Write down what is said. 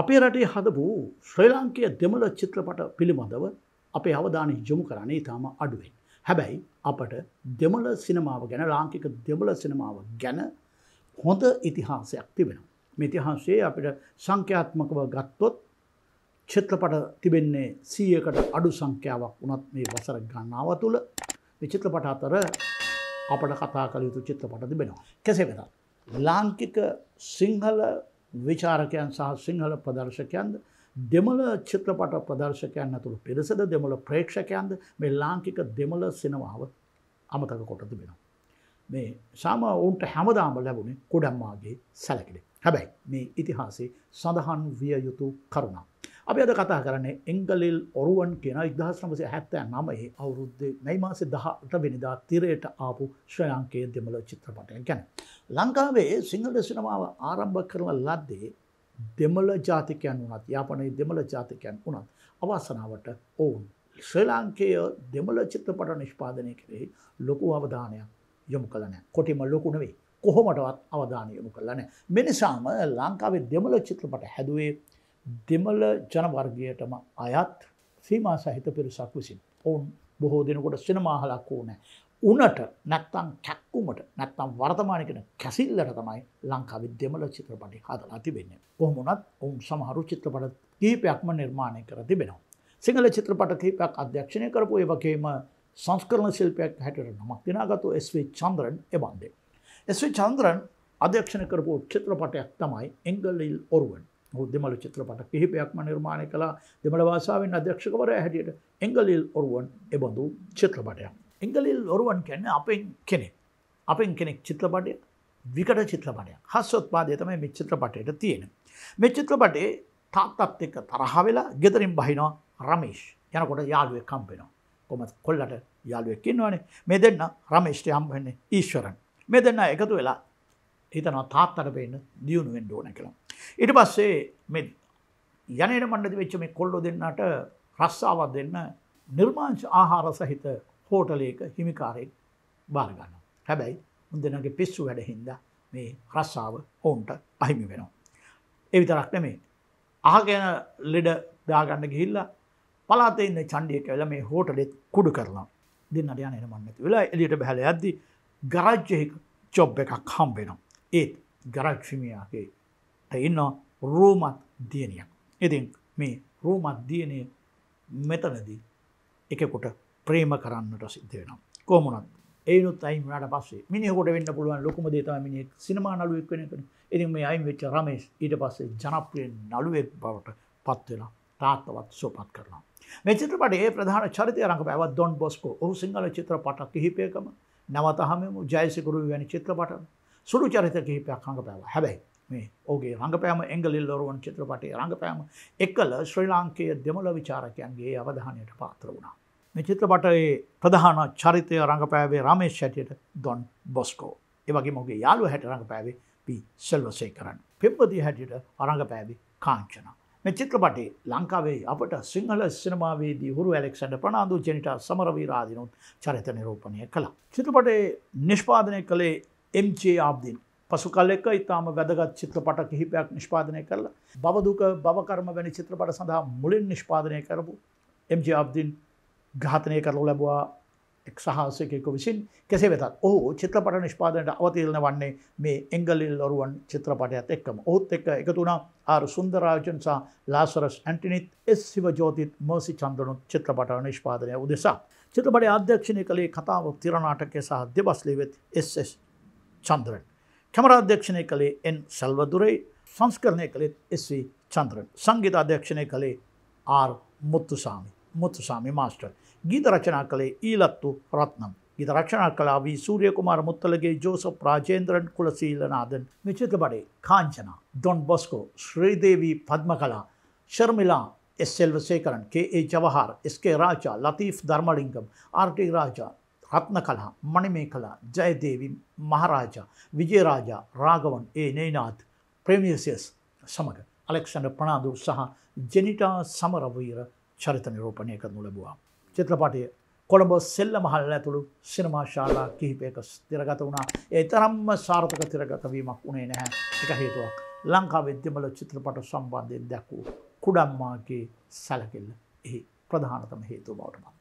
අපේ රටේ හදපු ශ්‍රී ලාංකය දෙමළ චිත්‍රපට පිළිබඳව අපේ අවධානය යොමු කරන්නේ ඉතාම අඩුවෙන්. හැබැයි අපට දෙමළ සිනමාව ගැන ලාංකික දෙමළ සිනමාව ගැන හොඳ ඉතිහාසයක් තිබෙන. මෙතිහාසේ අපට සංඛ්‍යාත්මකව ගත්තොත් චිත්‍රපට තිබෙන්නේ සීයකට අඩු සංඛ්‍යාවක් වනත් මේ වසර ගන්නාව තුළ විචිත්‍රපට අතර අපට කතා කළ යුතු චිත්‍රපට තිබෙනවා. කෙසේ වෙතත්. ලාංකික සිංහල විචාරකයන් සහ සිංහල ප්‍රදර්ශකයන්ද දෙමළ චිත්‍රපට ප්‍රදර්ශකයන් ඇතුළු පිරිසද දෙමළ ප්‍රේක්ෂකයන්ද මේ ලාංකික දෙමළ සිනමාව අමතක කොට තිබෙනවා. මේ සාම ඔවුන්ට හැමදාම ලැබුණේ කොඩම්මාගේ සැලකිලි. හැබැයි මේ ඉතිහාසේ සඳහන් විය යුතු කරුණා. අපි අද කතා කරන්නේ එංගලෙල් ඔරුවන් කියෙන ඉදහස්නමසය හැත්තෑ නමයේ අවුරුද්දේ නයිමාස දහට වෙනිදා තිරයට ආපු ශ්‍රයංකයේ දෙමල චිත්‍රපටය ගැන. ලංකාවේ සිංහල සිනමාව ආරම්භ කරන ලද්දේ දෙමල ජාතිකයන් වනත් යාපනයේ දෙමල ජාතිකයන් වනත් අවාසනාවට ඔවුන්. ශ්‍රී ලාංකය දෙමල චිත්‍රපට නිෂ්පාදනය කරේ ලොකු අවධානයක් යොමු කලනෑ කොටිම ලොකුණවේ කොහොමටවත් අවධානයමු කලනෑ. මිනිසාම ලංකාවේ දෙමල චිත්‍රපට හැදුවේ දෙමල ජනවර්ගයටම අයත් සීමා සහිත පිරිසක් විසින් ඔවුන් බොහෝ දෙනකොට සිනමාහලක් ඕනෑ. උනට නැත්තං කැක්කුමට නැත්තම් වර්තමානකෙන කැසිල්ලට තමයි ලංකාවි දෙමල චිත්‍රපටි හදල ඇතිවෙන්න. කොහොමුණත් ඔවුන් සමහරු චිත්‍රපට කීපයක්ම නිර්මාණය කර තිබෙනවා. සිංහල චිත්‍රපට කීපයක් අධ්‍යක්ෂණය කරපු ඒවගේම සංස්කරණ ශිල්පයක් හැටර නමක් දිනාගතු ස්ව චන්ද්‍රන් එබන්දේ. ස්ව චන්ද්‍රන් අධ්‍යක්ෂණ කරපු චිත්‍රපටයක් තමයි එංගල්ලල් ඔරුවන් ඔහු දෙමළ චිත්‍රපට කිහිපයක්ම නිර්මාණය කළා දෙමළ භාෂාවෙන් අධ්‍යක්ෂකවරයා හැටියට එංගලිල් ඔරුවන් එබඳු චිත්‍රපටයක්. එංගලිල් ඔරුවන් කියන්නේ අපෙන් කෙනෙක්. අපෙන් කෙනෙක් චිත්‍රපටය විකට චිත්‍රපටයක්. හස්වත්පාදය තමයි මේ චිත්‍රපටයට තියෙන. මේ චිත්‍රපටේ තාත්තත් එක්ක තරහ වෙලා ගෙදරින් බහිනවා රමේෂ්. යනකොට යාළුවෙක් හම්බෙනවා. කොහමද කොල්ලට යාළුවෙක් ඉන්නවනේ. මේ දෙන්න රමේෂ්ට හම්බ වෙන්නේ ඊශ්වරන්. මේ දෙන්න එකතු වෙලා හිතනවා තාත්තට වෙන්න දියුණු වෙන්න ඕන කියලා. ඊට පස්සේ මෙ යනයට මණ්ඩති වෙච්ච මේ කොල්ලො දෙන්නට රස්සාවත් දෙන්න නිර්මාංශ ආහාර සහිත හෝටලයක හිමිකාරයෙන් බාරගන්න. හැබැයි උන් දෙනගේ පිස්සු වැඩහින්ද මේ රස්සාාව ඔවුන්ට අහිමි වෙනවා. එවිතරක් නෙමේ ආගෙන ලෙඩ දාගන්න ගිහිල්ල පලාතෙන්න චන්ඩියක වෙල මේ හෝටලෙත් කුඩු කරලා දෙන්නට යන මන්නති වෙලා එලියට බැහල ඇද්දි ගරජ්ජෙහි චොබ් එකක් හම්බෙනවා. ඒත් ගරක්ෂිමියගේ ඉන්න රෝමත් දියනියක්. ඉතින් මේ රෝමත් දියනය මෙතනදී එකකොට ප්‍රේම කරන්නට සිද්ධ වෙනම්. කෝමනත් ඒනුත් අයිමට පස්සේ මිනිකොට වෙන්න පුළුවන් ලොකුම දේතම මිනි සිනමා නලුවක් වෙන කන එති මේ අයින් වෙච්ච රමේස් ඊට පස්සේ ජනප්‍රියෙන් නළුවෙක් බවට පත්වෙලා තාත්තවත් සෝපත් කරනවා. මෙචිත්‍රපට ඒ ප්‍රධාන චරිතය රඟ පැවත් දොන් බොස්කෝ ඔහු සිංහල චිත්‍රපටක් කිහිපයකම නවතහමම ජයසිකරු වැනි චිත්‍රපට සුළු චරිත කිහිපයක් හඟ පැව හැබැයි මේ ඕගේ රඟපෑම එංගලිල් ලොරුවන් චිත්‍රපටේ රඟපෑම එකල ශ්‍රී ලාංකයේ දෙමළ විචාරකයන්ගේ අවධානයට පාත්‍ර වුණා. මේ චිත්‍රපටයේ ප්‍රධාන චරිතය රඟපෑවේ රාමේෂ් හැටියට දොන් බොස්කෝ. ඒවගේ මොගේ යාළුව හැට රඟපෑවේ පි සෙල්වසේකරන්. පෙම්බදී හැටියට අරඟපෑවි කාංචන. මේ චිත්‍රපටේ ලංකාවේ අපට සිංහල සිනමාවේදී හුරු ඇලෙක්සන්ඩ ප්‍රනාාදු ජනිට සමරවීරාදිනුත් චරිත නිරූපණය කළ. චිත්‍රපටේ නිෂ්පාදනය කළේ එම්ජේ ආබ්දින් පසු කල්ෙක ඉතාම වැදගත් චිත්‍රපට කිහිපයක් නිෂ්පාදනය කරලා බවදුක බවකර්ම වැනි චිත්‍රපට සඳහා මුලින් නිෂ්පාදනය කරපු MG අබ්දින් ඝාතනය කරලු ලැබවා එක් සහසකෙක විසින් කෙසේ වෙතත් ඔහු චිත්‍රපට නිෂ්පාදනයට අවතිරණ වන්නේ මේ එංගලිල් ලොරුවන් චිත්‍රපටයත් එක්කම ඔහුත් එක්ක එකතුනා ආර් සුන්දරාජන් සහ ලාසරස් ඇන්ටිනිත් එස් සිව ජෝතිත් මර්සි චන්දනුත් චිත්‍රපට නිෂ්පාදනය උදෙසා චිත්‍රපට අධ්‍යක්ෂණය කළේ කතාව තිරනාටකය සහ දෙබස්ලිවෙත් එස් චන්ද්‍රන්. कैमराध्यक्ष ने कले एन सेलवदुरै संस्करण ने कले एस वि चंद्रन संगीत अध्यक्ष ने कले आर मुत्तुसामी मुत्तुसामी मास्टर गीत रचना कले इलत्तु रत्नम गीत रचना कला वि कुमार मुत्तलगे जोसफ राजेंद्रन कुलशीलनाथन मिचित बड़े Kanchana Don Bosco Sridevi Padmakala Sharmila S Selvasekaran K A Jawahar S K Raja Latheef Dharmalingam R T Raja රත්න කලා මනමේ කලා ජයදේවි මහරාජා විජයරාජා රාගවන් ඒ නේනාත් ප්‍රමියසියස් සමඟ අලෙක්ෂන්ඩ ප්‍රනාාදු සහ ජෙනිටා සමරවීර චරිත නිරෝපණය කරනු ලැබවා. චිත්‍රපටය කොළඹ සෙල්ල මහල්ල ඇතුළු සිනමා ශාලා කිහිපයක තිරගත වුණා ඒ තරම්ම සාර්ථක තිරගතවීමක් වුණේ නැහැ එක හේතුවක් ලංකා විද්‍යමල චිත්‍රපට සම්බන්ධයෙන් දැක්වූ කුඩම්මාගේ සැලකිල්ල එහි ප්‍රධානතම හේතු බවටමත්.